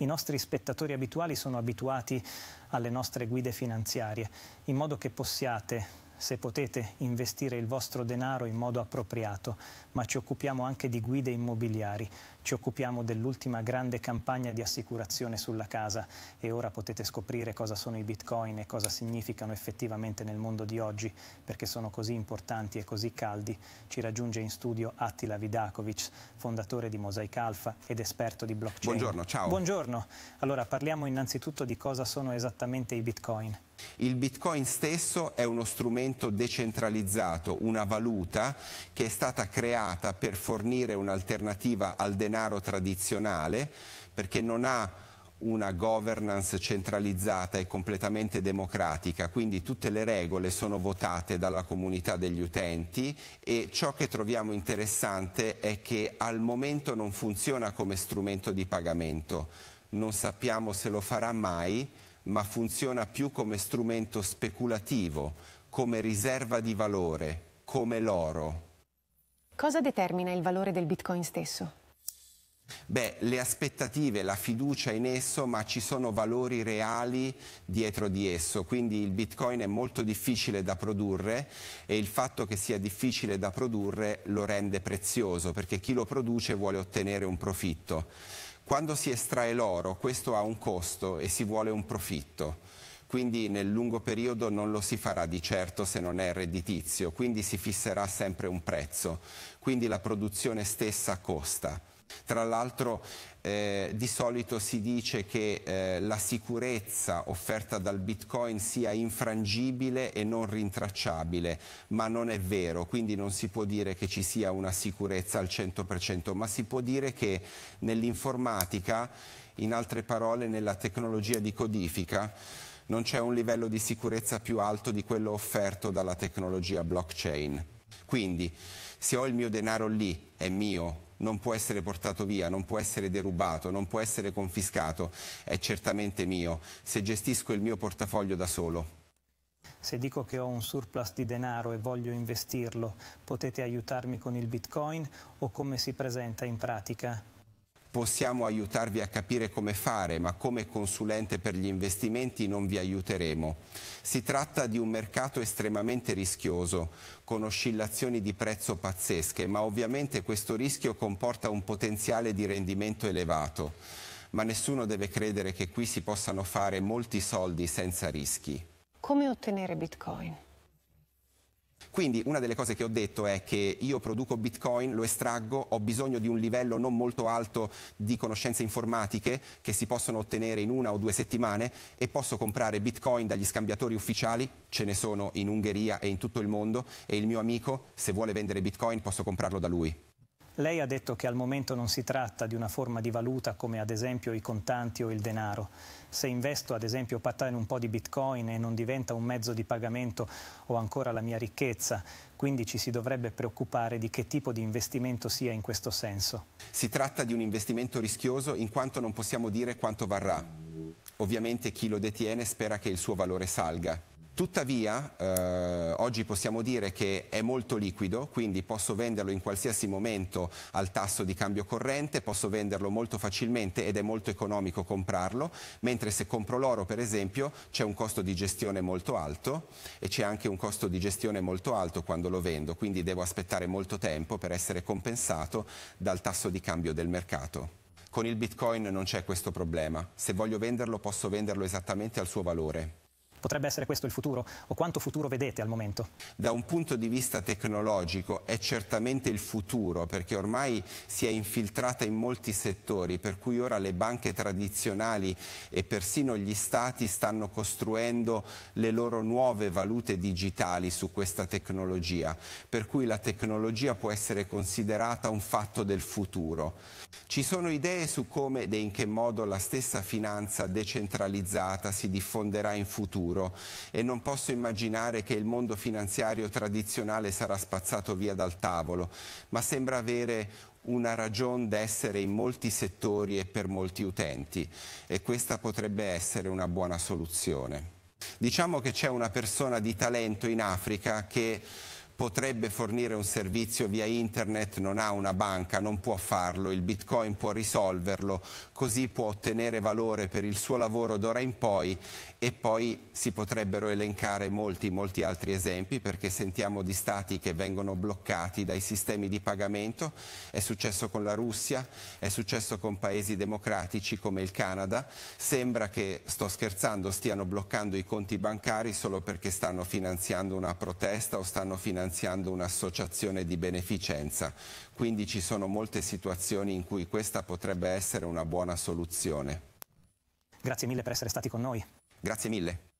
I nostri spettatori abituali sono abituati alle nostre guide finanziarie, in modo che possiate se potete investire il vostro denaro in modo appropriato, ma ci occupiamo anche di guide immobiliari, ci occupiamo dell'ultima grande campagna di assicurazione sulla casa e ora potete scoprire cosa sono i bitcoin e cosa significano effettivamente nel mondo di oggi perché sono così importanti e così caldi. Ci raggiunge in studio Attila Vidakovic, fondatore di Mosaic Alpha ed esperto di blockchain. Buongiorno, ciao. Buongiorno. Allora parliamo innanzitutto di cosa sono esattamente i bitcoin. Il bitcoin stesso è uno strumento decentralizzato, una valuta che è stata creata per fornire un'alternativa al denaro denaro tradizionale perché non ha una governance centralizzata e completamente democratica, quindi tutte le regole sono votate dalla comunità degli utenti e ciò che troviamo interessante è che al momento non funziona come strumento di pagamento, non sappiamo se lo farà mai, ma funziona più come strumento speculativo, come riserva di valore, come l'oro. Cosa determina il valore del Bitcoin stesso? Beh, le aspettative, la fiducia in esso, ma ci sono valori reali dietro di esso, quindi il bitcoin è molto difficile da produrre e il fatto che sia difficile da produrre lo rende prezioso, perché chi lo produce vuole ottenere un profitto. Quando si estrae l'oro questo ha un costo e si vuole un profitto quindi nel lungo periodo non lo si farà di certo se non è redditizio, quindi si fisserà sempre un prezzo, quindi la produzione stessa costa. Tra l'altro eh, di solito si dice che eh, la sicurezza offerta dal bitcoin sia infrangibile e non rintracciabile, ma non è vero, quindi non si può dire che ci sia una sicurezza al 100%, ma si può dire che nell'informatica, in altre parole nella tecnologia di codifica, non c'è un livello di sicurezza più alto di quello offerto dalla tecnologia blockchain. Quindi se ho il mio denaro lì, è mio, non può essere portato via, non può essere derubato, non può essere confiscato, è certamente mio, se gestisco il mio portafoglio da solo. Se dico che ho un surplus di denaro e voglio investirlo, potete aiutarmi con il bitcoin o come si presenta in pratica? possiamo aiutarvi a capire come fare, ma come consulente per gli investimenti non vi aiuteremo. Si tratta di un mercato estremamente rischioso, con oscillazioni di prezzo pazzesche, ma ovviamente questo rischio comporta un potenziale di rendimento elevato. Ma nessuno deve credere che qui si possano fare molti soldi senza rischi. Come ottenere Bitcoin? Quindi una delle cose che ho detto è che io produco bitcoin, lo estraggo, ho bisogno di un livello non molto alto di conoscenze informatiche che si possono ottenere in una o due settimane e posso comprare bitcoin dagli scambiatori ufficiali, ce ne sono in Ungheria e in tutto il mondo e il mio amico se vuole vendere bitcoin posso comprarlo da lui. Lei ha detto che al momento non si tratta di una forma di valuta come ad esempio i contanti o il denaro. Se investo ad esempio Patà in un po' di bitcoin e non diventa un mezzo di pagamento o ancora la mia ricchezza, quindi ci si dovrebbe preoccupare di che tipo di investimento sia in questo senso. Si tratta di un investimento rischioso in quanto non possiamo dire quanto varrà. Ovviamente chi lo detiene spera che il suo valore salga. Tuttavia eh, oggi possiamo dire che è molto liquido, quindi posso venderlo in qualsiasi momento al tasso di cambio corrente, posso venderlo molto facilmente ed è molto economico comprarlo, mentre se compro l'oro per esempio c'è un costo di gestione molto alto e c'è anche un costo di gestione molto alto quando lo vendo, quindi devo aspettare molto tempo per essere compensato dal tasso di cambio del mercato. Con il Bitcoin non c'è questo problema, se voglio venderlo posso venderlo esattamente al suo valore. Potrebbe essere questo il futuro? O quanto futuro vedete al momento? Da un punto di vista tecnologico è certamente il futuro, perché ormai si è infiltrata in molti settori, per cui ora le banche tradizionali e persino gli stati stanno costruendo le loro nuove valute digitali su questa tecnologia, per cui la tecnologia può essere considerata un fatto del futuro. Ci sono idee su come ed in che modo la stessa finanza decentralizzata si diffonderà in futuro futuro e non posso immaginare che il mondo finanziario tradizionale sarà spazzato via dal tavolo, ma sembra avere una ragione d'essere in molti settori e per molti utenti e questa potrebbe essere una buona soluzione. Diciamo che c'è una persona di talento in Africa che potrebbe fornire un servizio via internet, non ha una banca, non può farlo, il bitcoin può risolverlo, così può ottenere valore per il suo lavoro d'ora in poi e poi si potrebbero elencare molti, molti altri esempi perché sentiamo di stati che vengono bloccati dai sistemi di pagamento, è successo con la Russia, è successo con paesi democratici come il Canada, sembra che, sto scherzando, stiano bloccando i conti bancari solo perché stanno finanziando una protesta o stanno finanziando finanziando un'associazione di beneficenza, quindi ci sono molte situazioni in cui questa potrebbe essere una buona soluzione. Grazie mille per essere stati con noi. Grazie mille.